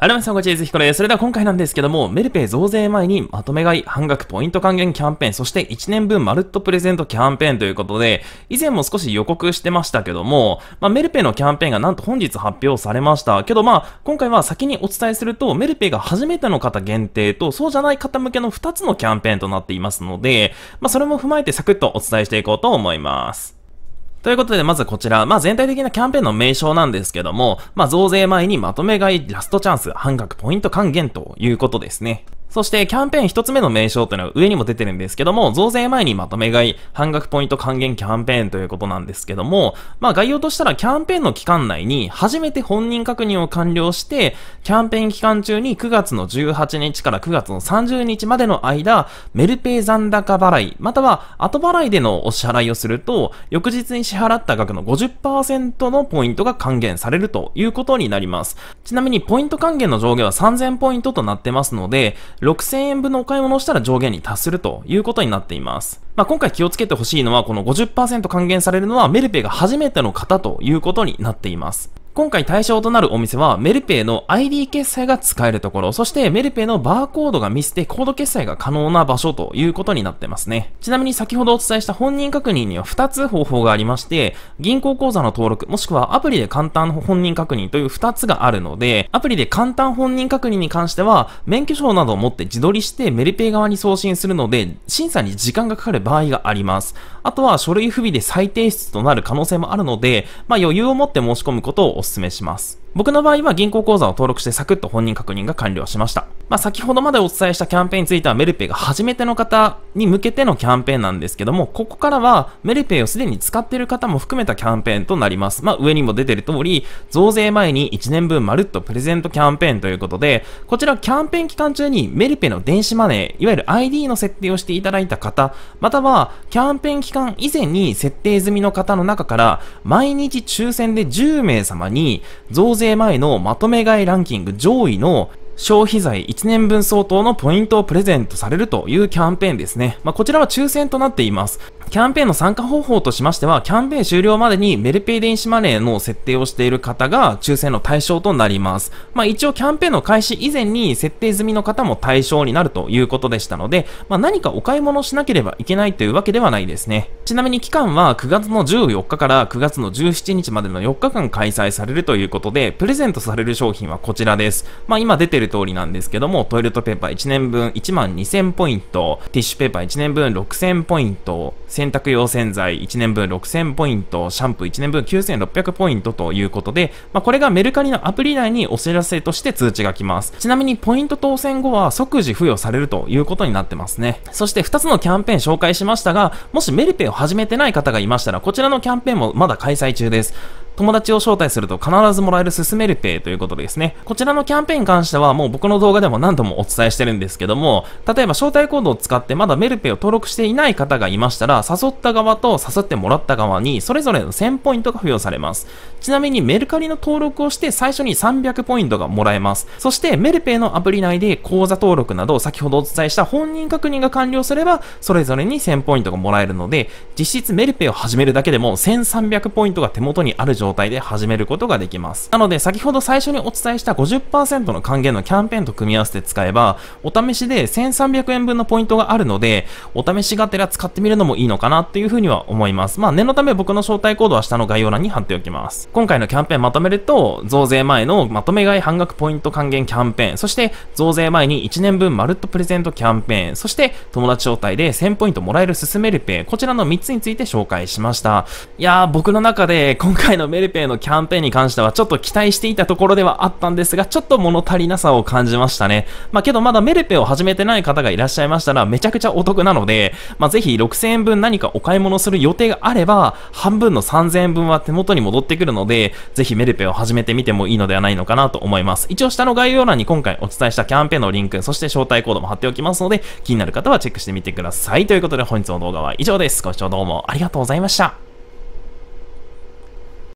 はい、皆さん、こんにちは。ゆずひこです。それでは今回なんですけども、メルペイ増税前にまとめ買い、半額ポイント還元キャンペーン、そして1年分まるっとプレゼントキャンペーンということで、以前も少し予告してましたけども、まあ、メルペイのキャンペーンがなんと本日発表されました。けどまあ、今回は先にお伝えすると、メルペイが初めての方限定と、そうじゃない方向けの2つのキャンペーンとなっていますので、まあ、それも踏まえてサクッとお伝えしていこうと思います。ということで、まずこちら、まあ、全体的なキャンペーンの名称なんですけども、まあ、増税前にまとめ買いラストチャンス、半額ポイント還元ということですね。そしてキャンペーン一つ目の名称というのは上にも出てるんですけども、増税前にまとめ買い、半額ポイント還元キャンペーンということなんですけども、まあ概要としたらキャンペーンの期間内に初めて本人確認を完了して、キャンペーン期間中に9月の18日から9月の30日までの間、メルペイ残高払い、または後払いでのお支払いをすると、翌日に支払った額の50%のポイントが還元されるということになります。ちなみにポイント還元の上限は3000ポイントとなってますので、6000円分のお買い物をしたら上限に達するということになっています。まあ、今回気をつけてほしいのは、この50%還元されるのはメルペイが初めての方ということになっています。今回対象となるお店は、メルペイの ID 決済が使えるところ、そしてメルペイのバーコードが見せてコード決済が可能な場所ということになってますね。ちなみに先ほどお伝えした本人確認には2つ方法がありまして、銀行口座の登録、もしくはアプリで簡単本人確認という2つがあるので、アプリで簡単本人確認に関しては、免許証などを持って自撮りしてメルペイ側に送信するので、審査に時間がかかる場合があります。あとは書類不備で再提出となる可能性もあるので、まあ余裕を持って申し込むことをおすすめします。僕の場合は銀行口座を登録してサクッと本人確認が完了しました。まあ、先ほどまでお伝えしたキャンペーンについてはメルペイが初めての方に向けてのキャンペーンなんですけども、ここからはメルペイをすでに使っている方も含めたキャンペーンとなります。まあ、上にも出てる通り、増税前に1年分まるっとプレゼントキャンペーンということで、こちらキャンペーン期間中にメルペイの電子マネー、いわゆる ID の設定をしていただいた方、またはキャンペーン期間以前に設定済みの方の中から、毎日抽選で10名様に増税税前のまとめ買いランキング上位の消費財1年分相当のポイントをプレゼントされるというキャンペーンですね。まあ、こちらは抽選となっています。キャンペーンの参加方法としましては、キャンペーン終了までにメルペイ電子マネーの設定をしている方が抽選の対象となります。まあ一応キャンペーンの開始以前に設定済みの方も対象になるということでしたので、まあ何かお買い物しなければいけないというわけではないですね。ちなみに期間は9月の14日から9月の17日までの4日間開催されるということで、プレゼントされる商品はこちらです。まあ今出てる通りなんですけども、トイレットペーパー1年分1万2000ポイント、ティッシュペーパー1年分6000ポイント、洗濯用洗剤1年分6000ポイント、シャンプー1年分9600ポイントということで、まあ、これがメルカリのアプリ内にお知らせとして通知が来ます。ちなみにポイント当選後は即時付与されるということになってますね。そして2つのキャンペーン紹介しましたが、もしメルペを始めてない方がいましたら、こちらのキャンペーンもまだ開催中です。友達を招待すると必ずもらえる進めるペということですね。こちらのキャンペーンに関してはもう僕の動画でも何度もお伝えしてるんですけども、例えば招待コードを使ってまだメルペイを登録していない方がいましたら、誘った側と誘ってもらった側にそれぞれの1000ポイントが付与されます。ちなみにメルカリの登録をして最初に300ポイントがもらえます。そしてメルペイのアプリ内で口座登録など先ほどお伝えした本人確認が完了すれば、それぞれに1000ポイントがもらえるので、実質メルペイを始めるだけでも1300ポイントが手元にある状態状態で始めることができます。なので、先ほど最初にお伝えした50%の還元のキャンペーンと組み合わせて使えば、お試しで1300円分のポイントがあるので、お試しがてら使ってみるのもいいのかなっていうふうには思います。まあ、念のため僕の招待コードは下の概要欄に貼っておきます。今回のキャンペーンまとめると、増税前のまとめ買い半額ポイント還元キャンペーン、そして増税前に1年分まるっとプレゼントキャンペーン、そして友達招待で1000ポイントもらえる進めるペイ、こちらの3つについて紹介しました。いやー、僕の中で今回のメメルペイのキャンペーンに関してはちょっと期待していたところではあったんですが、ちょっと物足りなさを感じましたね。まあけどまだメルペイを始めてない方がいらっしゃいましたら、めちゃくちゃお得なので、まあぜひ6000円分何かお買い物する予定があれば、半分の3000円分は手元に戻ってくるので、ぜひメルペイを始めてみてもいいのではないのかなと思います。一応下の概要欄に今回お伝えしたキャンペーンのリンク、そして招待コードも貼っておきますので、気になる方はチェックしてみてください。ということで本日の動画は以上です。ご視聴どうもありがとうございました。